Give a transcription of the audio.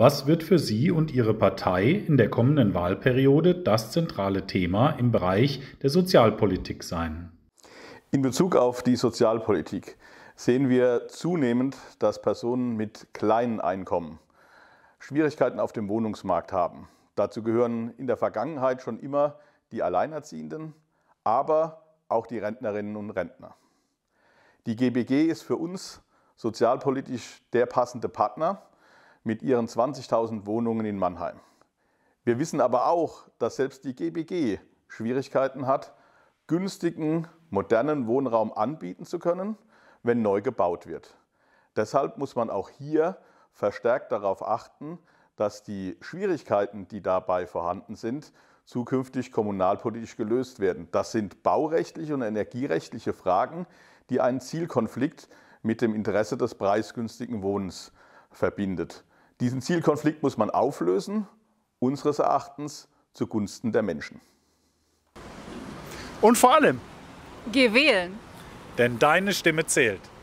Was wird für Sie und Ihre Partei in der kommenden Wahlperiode das zentrale Thema im Bereich der Sozialpolitik sein? In Bezug auf die Sozialpolitik sehen wir zunehmend, dass Personen mit kleinen Einkommen Schwierigkeiten auf dem Wohnungsmarkt haben. Dazu gehören in der Vergangenheit schon immer die Alleinerziehenden, aber auch die Rentnerinnen und Rentner. Die GBG ist für uns sozialpolitisch der passende Partner, mit ihren 20.000 Wohnungen in Mannheim. Wir wissen aber auch, dass selbst die GBG Schwierigkeiten hat, günstigen, modernen Wohnraum anbieten zu können, wenn neu gebaut wird. Deshalb muss man auch hier verstärkt darauf achten, dass die Schwierigkeiten, die dabei vorhanden sind, zukünftig kommunalpolitisch gelöst werden. Das sind baurechtliche und energierechtliche Fragen, die einen Zielkonflikt mit dem Interesse des preisgünstigen Wohnens verbindet. Diesen Zielkonflikt muss man auflösen, unseres Erachtens zugunsten der Menschen. Und vor allem. Geh wählen. Denn deine Stimme zählt.